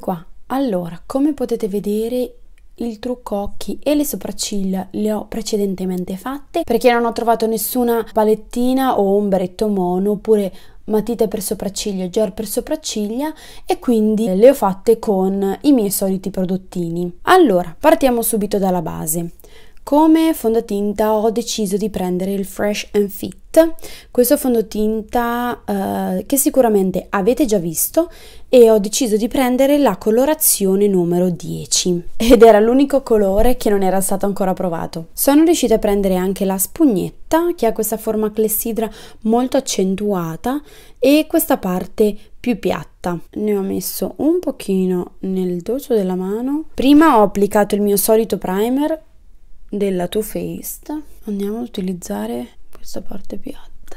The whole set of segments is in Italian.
Qua, allora, come potete vedere il trucco occhi e le sopracciglia le ho precedentemente fatte perché non ho trovato nessuna palettina o ombretto mono oppure matita per sopracciglia, gel per sopracciglia e quindi le ho fatte con i miei soliti prodottini. Allora, partiamo subito dalla base. Come fondotinta ho deciso di prendere il Fresh and Fit, questo fondotinta eh, che sicuramente avete già visto e ho deciso di prendere la colorazione numero 10 ed era l'unico colore che non era stato ancora provato. Sono riuscita a prendere anche la spugnetta che ha questa forma clessidra molto accentuata e questa parte più piatta. Ne ho messo un pochino nel dorso della mano. Prima ho applicato il mio solito primer della Too Faced andiamo ad utilizzare questa parte piatta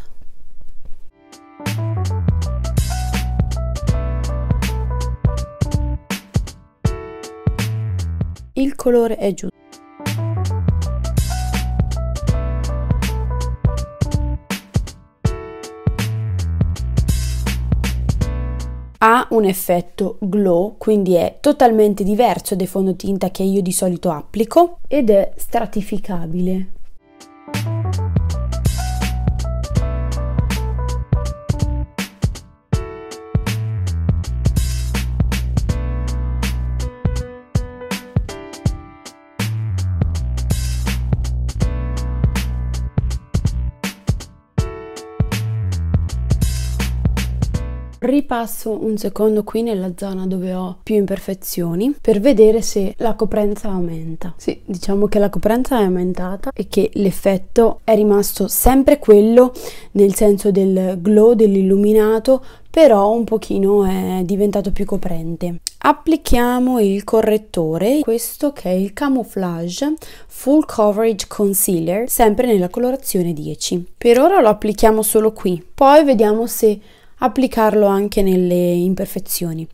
il colore è giusto ha un effetto glow, quindi è totalmente diverso dai fondotinta che io di solito applico ed è stratificabile. Ripasso un secondo qui nella zona dove ho più imperfezioni per vedere se la coprenza aumenta. Sì, diciamo che la coprenza è aumentata e che l'effetto è rimasto sempre quello nel senso del glow, dell'illuminato, però un pochino è diventato più coprente. Applichiamo il correttore, questo che è il Camouflage Full Coverage Concealer, sempre nella colorazione 10. Per ora lo applichiamo solo qui, poi vediamo se applicarlo anche nelle imperfezioni.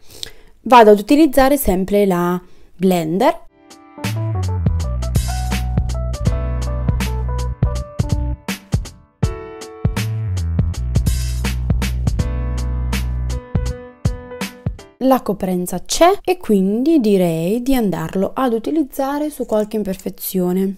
Vado ad utilizzare sempre la Blender. La coprenza c'è e quindi direi di andarlo ad utilizzare su qualche imperfezione.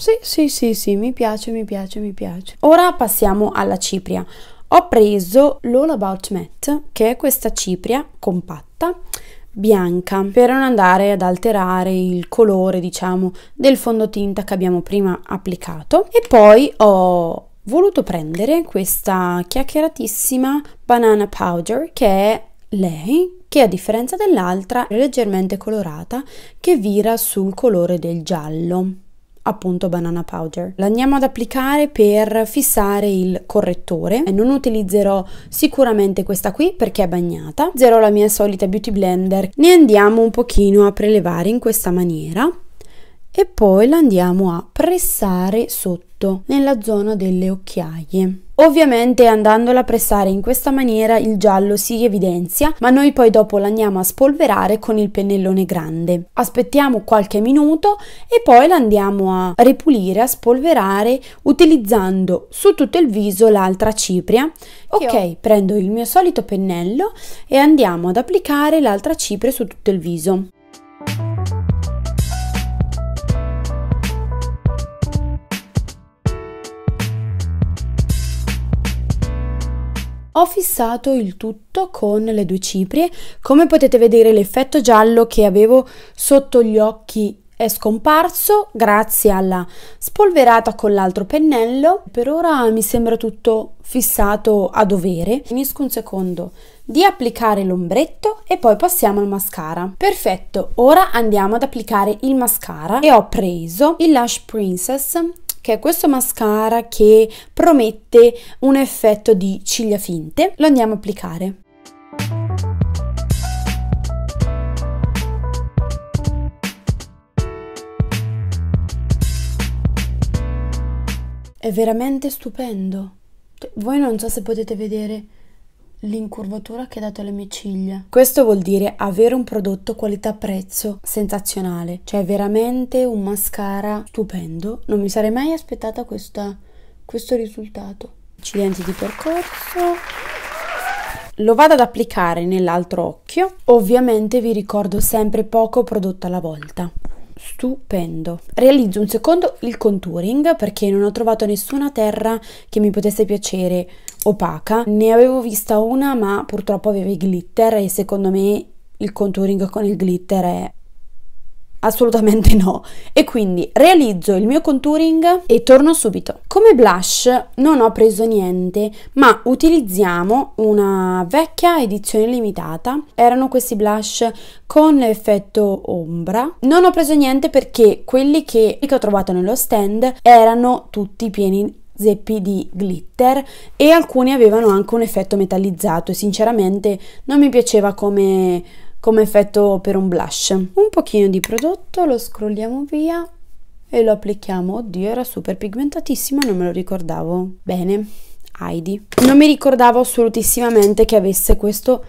Sì, sì, sì, sì, mi piace, mi piace, mi piace. Ora passiamo alla cipria. Ho preso l'All About Matte, che è questa cipria compatta bianca per non andare ad alterare il colore diciamo del fondotinta che abbiamo prima applicato e poi ho voluto prendere questa chiacchieratissima banana powder che è lei che a differenza dell'altra è leggermente colorata che vira sul colore del giallo appunto banana powder. L'andiamo ad applicare per fissare il correttore e non utilizzerò sicuramente questa qui perché è bagnata. Userò la mia solita Beauty Blender. Ne andiamo un pochino a prelevare in questa maniera e poi la andiamo a pressare sotto nella zona delle occhiaie. Ovviamente andandola a pressare in questa maniera il giallo si evidenzia, ma noi poi dopo l'andiamo a spolverare con il pennellone grande. Aspettiamo qualche minuto e poi l'andiamo a ripulire, a spolverare utilizzando su tutto il viso l'altra cipria. Ok, prendo il mio solito pennello e andiamo ad applicare l'altra cipria su tutto il viso. Ho fissato il tutto con le due ciprie, come potete vedere l'effetto giallo che avevo sotto gli occhi è scomparso grazie alla spolverata con l'altro pennello. Per ora mi sembra tutto fissato a dovere. Finisco un secondo di applicare l'ombretto e poi passiamo al mascara. Perfetto, ora andiamo ad applicare il mascara e ho preso il Lash Princess che è questo mascara che promette un effetto di ciglia finte, lo andiamo a applicare. È veramente stupendo. Cioè, voi non so se potete vedere l'incurvatura che ha dato alle mie ciglia. Questo vuol dire avere un prodotto qualità-prezzo sensazionale, cioè veramente un mascara stupendo. Non mi sarei mai aspettata questa, questo risultato. Accidenti di percorso lo vado ad applicare nell'altro occhio. Ovviamente vi ricordo sempre poco prodotto alla volta stupendo. Realizzo un secondo il contouring perché non ho trovato nessuna terra che mi potesse piacere opaca. Ne avevo vista una ma purtroppo aveva i glitter e secondo me il contouring con il glitter è Assolutamente no. E quindi realizzo il mio contouring e torno subito. Come blush non ho preso niente, ma utilizziamo una vecchia edizione limitata. Erano questi blush con effetto ombra. Non ho preso niente perché quelli che, ho trovato nello stand erano tutti pieni zeppi di glitter e alcuni avevano anche un effetto metallizzato e sinceramente non mi piaceva come come effetto per un blush. Un pochino di prodotto, lo scrolliamo via e lo applichiamo. Oddio, era super pigmentatissimo, non me lo ricordavo. Bene, Heidi. Non mi ricordavo assolutissimamente che avesse questo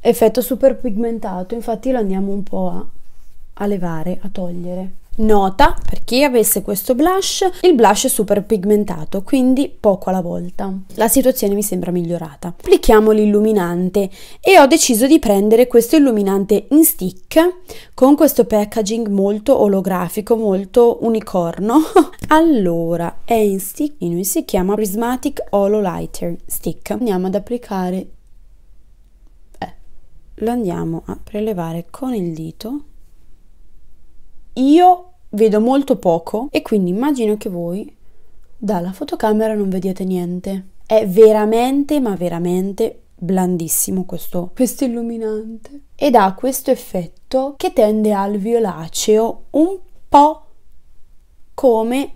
effetto super pigmentato, infatti lo andiamo un po' a, a levare, a togliere. Nota, per chi avesse questo blush, il blush è super pigmentato, quindi poco alla volta. La situazione mi sembra migliorata. Applichiamo l'illuminante e ho deciso di prendere questo illuminante in stick con questo packaging molto olografico, molto unicorno. allora, è in stick, in si chiama Prismatic Holo Lighter Stick. Andiamo ad applicare... Eh, lo andiamo a prelevare con il dito io vedo molto poco e quindi immagino che voi dalla fotocamera non vediate niente. È veramente, ma veramente blandissimo questo, questo illuminante ed ha questo effetto che tende al violaceo un po' come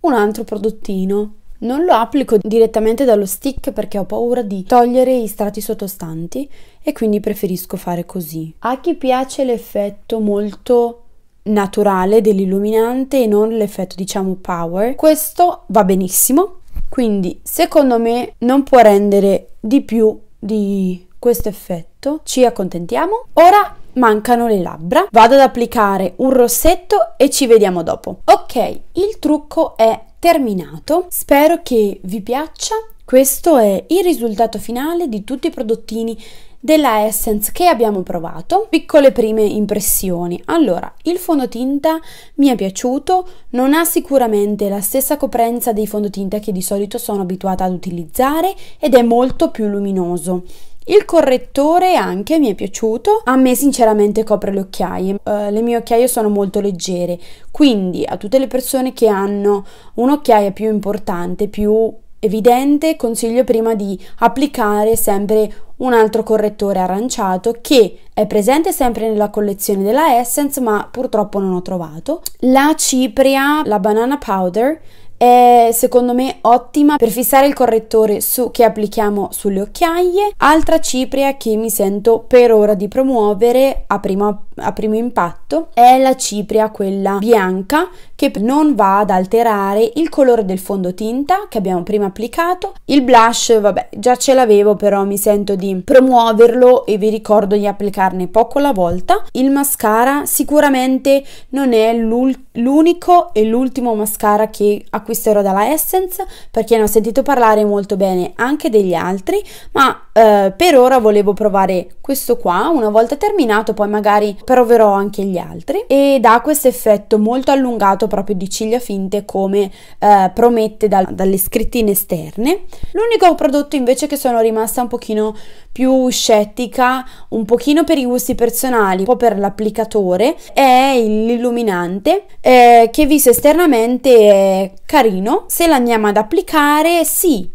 un altro prodottino. Non lo applico direttamente dallo stick perché ho paura di togliere i strati sottostanti e quindi preferisco fare così. A chi piace l'effetto molto naturale dell'illuminante e non l'effetto diciamo power questo va benissimo quindi secondo me non può rendere di più di questo effetto ci accontentiamo ora mancano le labbra vado ad applicare un rossetto e ci vediamo dopo ok il trucco è terminato spero che vi piaccia questo è il risultato finale di tutti i prodottini della Essence che abbiamo provato, piccole prime impressioni. Allora, il fondotinta mi è piaciuto, non ha sicuramente la stessa coprenza dei fondotinta che di solito sono abituata ad utilizzare ed è molto più luminoso. Il correttore anche mi è piaciuto, a me sinceramente copre le occhiaie, uh, le mie occhiaie sono molto leggere, quindi a tutte le persone che hanno un'occhiaia più importante, più evidente consiglio prima di applicare sempre un altro correttore aranciato che è presente sempre nella collezione della Essence ma purtroppo non ho trovato. La cipria, la banana powder è secondo me ottima per fissare il correttore su, che applichiamo sulle occhiaie. Altra cipria che mi sento per ora di promuovere a primo, a primo impatto è la cipria quella bianca che non va ad alterare il colore del fondotinta che abbiamo prima applicato. Il blush, vabbè, già ce l'avevo però mi sento di promuoverlo e vi ricordo di applicarne poco alla volta. Il mascara sicuramente non è l'unico e l'ultimo mascara che a cui acquisterò dalla Essence perché ne ho sentito parlare molto bene anche degli altri, ma eh, per ora volevo provare questo qua, una volta terminato poi magari proverò anche gli altri ed ha questo effetto molto allungato proprio di ciglia finte come eh, promette dal, dalle scrittine esterne. L'unico prodotto invece che sono rimasta un pochino più scettica, un pochino per i gusti personali, un po' per l'applicatore, è l'illuminante eh, che visto esternamente è carino carino, se lo andiamo ad applicare sì,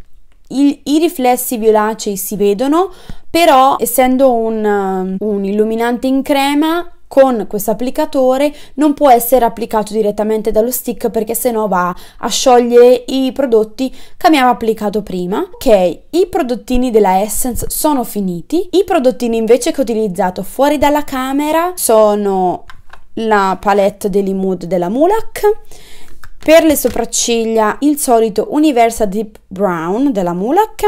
il, i riflessi violacei si vedono, però essendo un, um, un illuminante in crema con questo applicatore non può essere applicato direttamente dallo stick perché sennò va a sciogliere i prodotti che abbiamo applicato prima. Ok, i prodottini della Essence sono finiti, i prodottini invece che ho utilizzato fuori dalla camera sono la palette dell'Imood della Mulak per le sopracciglia il solito Universal Deep Brown della Mulak,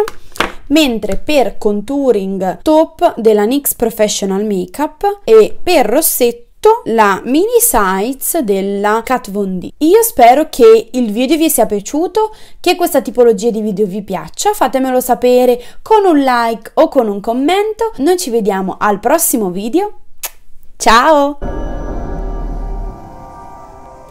mentre per contouring top della NYX Professional Makeup e per rossetto la mini size della Kat Von D. Io spero che il video vi sia piaciuto, che questa tipologia di video vi piaccia, fatemelo sapere con un like o con un commento. Noi ci vediamo al prossimo video. Ciao!